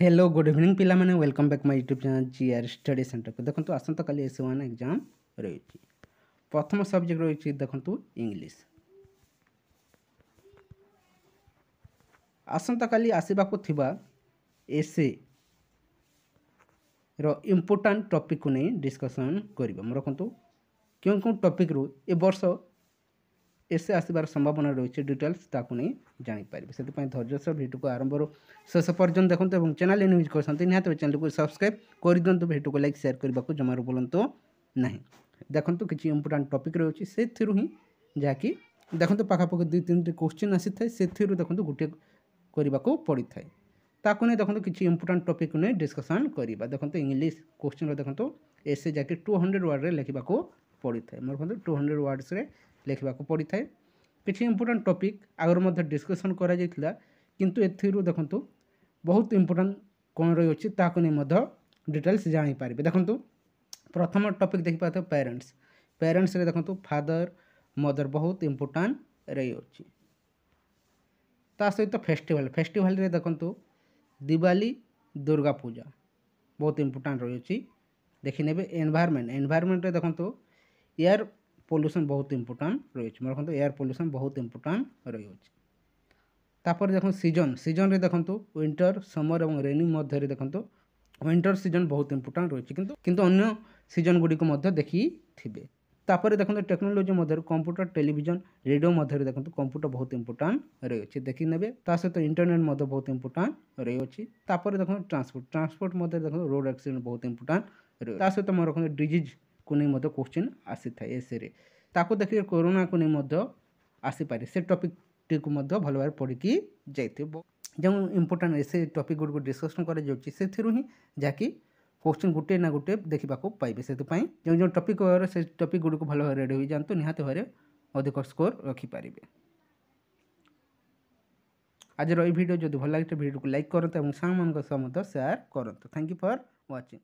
hello good evening ପିଲାମାନେ welcome back my YouTube channel G R study ସେଣ୍ଟରକୁ ଦେଖନ୍ତୁ ଆସନ୍ତାକାଲି ଏସ୍ ୱାନ୍ ଏକ୍ଜାମ୍ ରହିଛି ପ୍ରଥମ ସବଜେକ୍ଟ ରହିଛି ଦେଖନ୍ତୁ ଇଂଲିଶ ଆସନ୍ତାକାଲି ଆସିବାକୁ ଥିବା ଏସ୍ଏର ଇମ୍ପୋର୍ଟାଣ୍ଟ ଟପିକ୍କୁ ନେଇ ଡିସ୍କସନ୍ କରିବା ମୁଁ ରଖନ୍ତୁ କେଉଁ କେଉଁ ଟପିକ୍ରୁ ଏ ବର୍ଷ এসে আসবার সম্ভাবনা রয়েছে ডিটেলস তাকে নিয়ে জাঁপারে সেই ধৈর্য সহ ভিডিওকে আরম্ভর শেষ পর্যন্ত দেখুন এবং চ্যানেল নিউজ করছেন নিহতি চ্যানেলকে সবসক্রাইব করে দিও ভিডিওকে লাইক সেয়ার করা জমার ভুলতু না দেখুন কিছু ইম্পর্টাট টপিক রয়েছে সেথির হি যা কি দেখুন পাখাপাখি দুই তিনটি কোশ্চিন আসি থাকে সেথির দেখুন গোটিয়ে করা পড়ি থাকে তাকে নিয়ে দেখুন কিছু ইম্পর্টাট টপিক নিয়ে ডিসকসন করা দেখুন ইংলিশ কোশ্চিন দেখুন এসে যা কি টু হন্ড্রেড ওয়ার্ডে লেখা পড়ি থাকে মোট টু হন্ড্রেড ওয়ার্ডসরে ଲେଖିବାକୁ ପଡ଼ିଥାଏ କିଛି ଇମ୍ପୋର୍ଟାଣ୍ଟ ଟପିକ୍ ଆଗରୁ ମଧ୍ୟ ଡିସ୍କସନ୍ କରାଯାଇଥିଲା କିନ୍ତୁ ଏଥିରୁ ଦେଖନ୍ତୁ ବହୁତ ଇମ୍ପୋର୍ଟାଣ୍ଟ କ'ଣ ରହିଅଛି ତାହାକୁ ନେଇ ମଧ୍ୟ ଡିଟେଲ୍ସ ଜାଣିପାରିବେ ଦେଖନ୍ତୁ ପ୍ରଥମ ଟପିକ୍ ଦେଖିପାରୁଥିବେ ପ୍ୟାରେଣ୍ଟସ୍ ପ୍ୟାରେଣ୍ଟସ୍ରେ ଦେଖନ୍ତୁ ଫାଦର ମଦର ବହୁତ ଇମ୍ପୋର୍ଟାଣ୍ଟ ରହିଅଛି ତା ସହିତ ଫେଷ୍ଟିଭାଲ୍ ଫେଷ୍ଟିଭାଲ୍ରେ ଦେଖନ୍ତୁ ଦିୱାଲି ଦୁର୍ଗା ପୂଜା ବହୁତ ଇମ୍ପୋର୍ଟାଣ୍ଟ ରହିଅଛି ଦେଖିନେବେ ଏନ୍ଭାରମେଣ୍ଟ ଏନ୍ଭାରମେଣ୍ଟରେ ଦେଖନ୍ତୁ ଏୟାର ପଲ୍ୟୁସନ୍ ବହୁତ ଇମ୍ପୋର୍ଟାଣ୍ଟ ରହିଛି ମନେ ରଖନ୍ତୁ ଏୟାର ପଲ୍ୟୁସନ୍ ବହୁତ ଇମ୍ପୋର୍ଟାଣ୍ଟ ରହିଅଛି ତାପରେ ଦେଖନ୍ତୁ ସିଜନ୍ ସିଜନ୍ରେ ଦେଖନ୍ତୁ ୱିଣ୍ଟର ସମର ଏବଂ ରେନି ମଧ୍ୟରେ ଦେଖନ୍ତୁ ୱିଣ୍ଟର ସିଜନ୍ ବହୁତ ଇମ୍ପୋର୍ଟାଣ୍ଟ ରହିଛି କିନ୍ତୁ କିନ୍ତୁ ଅନ୍ୟ ସିଜନ୍ ଗୁଡ଼ିକୁ ମଧ୍ୟ ଦେଖିଥିବେ ତାପରେ ଦେଖନ୍ତୁ ଟେକ୍ନୋଲୋଜି ମଧ୍ୟରୁ କମ୍ପ୍ୟୁଟର ଟେଲିଭିଜନ ରେଡ଼ିଓ ମଧ୍ୟରେ ଦେଖନ୍ତୁ କମ୍ପ୍ୟୁଟର ବହୁତ ଇମ୍ପୋର୍ଟାଣ୍ଟ ରହିଅଛି ଦେଖିନେବେ ତା ସହିତ ଇଣ୍ଟରନେଟ୍ ମଧ୍ୟ ବହୁତ ଇମ୍ପୋର୍ଟାଣ୍ଟ ରହିଅଛି ତାପରେ ଦେଖନ୍ତୁ ଟ୍ରାନ୍ସପୋର୍ଟ ଟ୍ରାନ୍ସପୋର୍ଟ ମଧ୍ୟରେ ଦେଖନ୍ତୁ ରୋଡ଼ ଆକ୍ସିଡେଣ୍ଟ ବହୁତ ଇମ୍ପୋର୍ଟାଣ୍ଟ ରହିଅଛି ତା ସହିତ ମୋର ରଖନ୍ତୁ ଡିଜିଜ୍ ନେଇ ମଧ୍ୟ କୋଶ୍ଚିନ୍ ଆସିଥାଏ ଏସେରେ ତାକୁ ଦେଖିକି କରୋନାକୁ ନେଇ ମଧ୍ୟ ଆସିପାରେ ସେ ଟପିକ୍ଟିକୁ ମଧ୍ୟ ଭଲ ଭାବରେ ପଢ଼ିକି ଯାଇଥିବ ଯେଉଁ ଇମ୍ପୋର୍ଟାଣ୍ଟ ଏସେ ଟପିକ୍ ଗୁଡ଼ିକୁ ଡିସ୍କସନ୍ କରାଯାଉଛି ସେଥିରୁ ହିଁ ଯାହାକି କୋଶ୍ଚିନ୍ ଗୋଟିଏ ନା ଗୋଟିଏ ଦେଖିବାକୁ ପାଇବେ ସେଥିପାଇଁ ଯେଉଁ ଯେଉଁ ଟପିକ୍ ଭାବରେ ସେ ଟପିକ୍ ଗୁଡ଼ିକୁ ଭଲ ଭାବରେ ରେଡ଼ି ହୋଇଯାଆନ୍ତୁ ନିହାତି ଭାବରେ ଅଧିକ ସ୍କୋର୍ ରଖିପାରିବେ ଆଜିର ଏହି ଭିଡ଼ିଓ ଯଦି ଭଲ ଲାଗିଥିବ ଭିଡ଼ିଓକୁ ଲାଇକ୍ କରନ୍ତୁ ଏବଂ ସାଙ୍ଗମାନଙ୍କ ସହ ମଧ୍ୟ ସେୟାର କରନ୍ତୁ ଥ୍ୟାଙ୍କ ୟୁ ଫର୍ ୱାଚିଂ